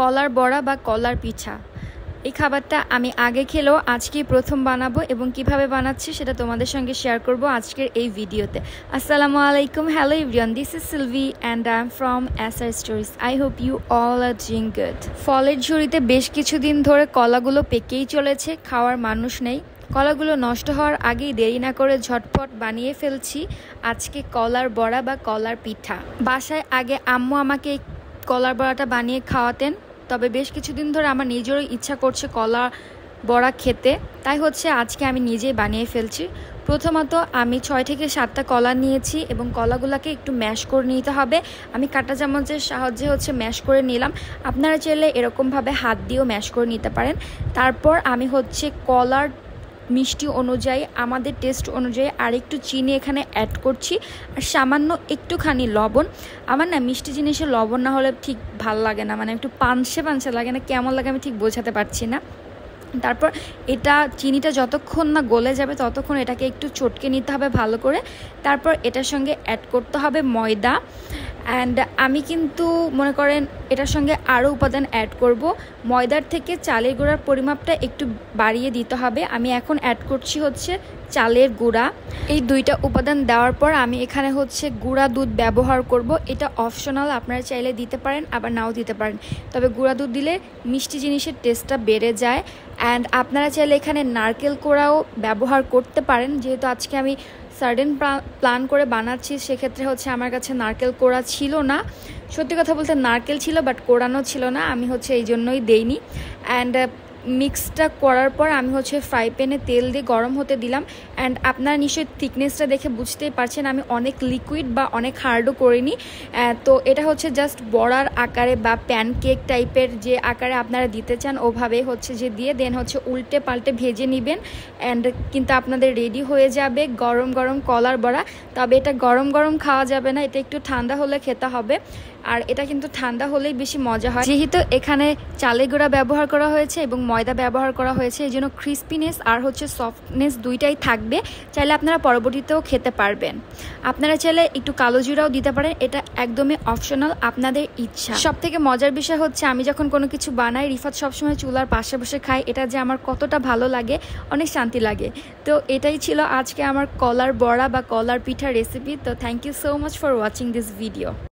কলার বড়া বা কলার পিঠা এই খাবারটা আমি আগে খেলেও আজকে প্রথম বানাবো এবং কিভাবে বানাচ্ছি সেটা তোমাদের সঙ্গে শেয়ার করব আজকের এই ভিডিওতে আসসালামু আলাইকুম hello everyone this is Silvi and I am from Asar stories I hope you all are ড্রিং গুড ফলের ঝুড়িতে বেশ কিছুদিন ধরে কলাগুলো পেকেই চলেছে খাওয়ার মানুষ নেই কলাগুলো নষ্ট হওয়ার আগেই দেরি না করে ঝটপট বানিয়ে ফেলছি আজকে কলার বড়া বা কলার পিঠা বাসায় আগে আম্মু আমাকে কলার বড়াটা বানিয়ে খাওয়াতেন তবে বেশ কিছুদিন ধরে আমার নিজেরও ইচ্ছা করছে কলা বড়া খেতে তাই হচ্ছে আজকে আমি নিজেই বানিয়ে ফেলছি প্রথমত আমি ছয় থেকে সাতটা কলা নিয়েছি এবং কলাগুলোকে একটু ম্যাশ করে নিতে হবে আমি কাটা চামচের সাহায্যে হচ্ছে ম্যাশ করে নিলাম আপনারা চাইলে এরকমভাবে হাত দিয়েও ম্যাশ করে নিতে পারেন তারপর আমি হচ্ছে কলার মিষ্টি অনুযায়ী আমাদের টেস্ট অনুযায়ী আরেকটু চিনি এখানে অ্যাড করছি আর সামান্য একটুখানি লবণ আমার না মিষ্টি জিনিসে লবণ না হলে ঠিক ভাল লাগে না মানে একটু পানসে পানসে লাগে না কেমন লাগে আমি ঠিক বোঝাতে পারছি না তারপর এটা চিনিটা যতক্ষণ না গলে যাবে ততক্ষণ এটাকে একটু চটকে নিতে হবে ভালো করে তারপর এটার সঙ্গে অ্যাড করতে হবে ময়দা অ্যান্ড আমি কিন্তু মনে করেন এটার সঙ্গে আরও উপাদান অ্যাড করব ময়দার থেকে চালের গুঁড়ার পরিমাপটা একটু বাড়িয়ে দিতে হবে আমি এখন অ্যাড করছি হচ্ছে চালের গুঁড়া এই দুইটা উপাদান দেওয়ার পর আমি এখানে হচ্ছে গুঁড়া দুধ ব্যবহার করব এটা অপশনাল আপনারা চাইলে দিতে পারেন আবার নাও দিতে পারেন তবে গুঁড়া দুধ দিলে মিষ্টি জিনিসের টেস্টটা বেড়ে যায় অ্যান্ড আপনারা চাইলে এখানে নারকেল কোড়াও ব্যবহার করতে পারেন যেহেতু আজকে আমি সার্ডেন প্ল্যান করে বানাচ্ছি সেক্ষেত্রে হচ্ছে আমার কাছে নারকেল কোড়া ছিল না সত্যি কথা বলতে নারকেল ছিল বাট কোড়ানো ছিল না আমি হচ্ছে এই জন্যই দেইনি অ্যান্ড মিক্সটা করার পর আমি হচ্ছে ফ্রাই প্যানে তেল দিয়ে গরম হতে দিলাম অ্যান্ড আপনারা নিশ্চয়ই থিকনেসটা দেখে বুঝতেই পারছেন আমি অনেক লিকুইড বা অনেক হার্ডও করিনি তো এটা হচ্ছে জাস্ট বড়ার আকারে বা প্যানকেক টাইপের যে আকারে আপনারা দিতে চান ওভাবে হচ্ছে যে দিয়ে দেন হচ্ছে উল্টে পাল্টে ভেজে নেবেন অ্যান্ড কিন্তু আপনাদের রেডি হয়ে যাবে গরম গরম কলার বড়া তবে এটা গরম গরম খাওয়া যাবে না এটা একটু ঠান্ডা হলে খেতে হবে আর এটা কিন্তু ঠান্ডা হলেই বেশি মজা হয় যেহেতু এখানে চালে গুঁড়া ব্যবহার করা হয়েছে এবং ময়দা ব্যবহার করা হয়েছে এই জন্য ক্রিস্পিনেস আর হচ্ছে সফটনেস দুইটাই থাকবে চাইলে আপনারা পরবর্তীতেও খেতে পারবেন আপনারা চাইলে একটু কালো জিরাও দিতে পারেন এটা একদমই অপশনাল আপনাদের ইচ্ছা সব থেকে মজার বিষয় হচ্ছে আমি যখন কোনো কিছু বানাই রিফাত সবসময় চুলার পাশে বসে খাই এটা যে আমার কতটা ভালো লাগে অনেক শান্তি লাগে তো এটাই ছিল আজকে আমার কলার বড়া বা কলার পিঠা রেসিপি তো thank you so much for watching this video